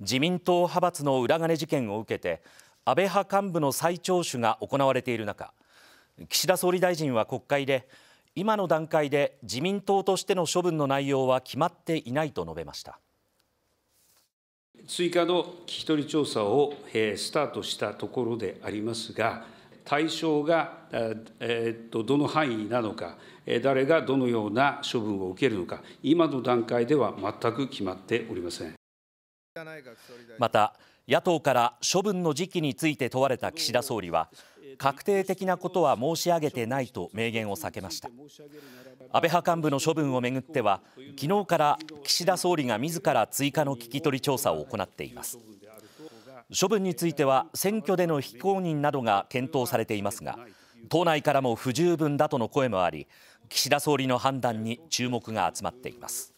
自民党派閥の裏金事件を受けて安倍派幹部の再聴取が行われている中岸田総理大臣は国会で今の段階で自民党としての処分の内容は決まっていないと述べました追加の聞き取り調査をスタートしたところでありますが対象が、えっとどの範囲なのか誰がどのような処分を受けるのか今の段階では全く決まっておりません。また野党から処分の時期について問われた岸田総理は確定的なことは申し上げてないと明言を避けました安倍派幹部の処分をめぐっては昨日から岸田総理が自ら追加の聞き取り調査を行っています処分については選挙での非公認などが検討されていますが党内からも不十分だとの声もあり岸田総理の判断に注目が集まっています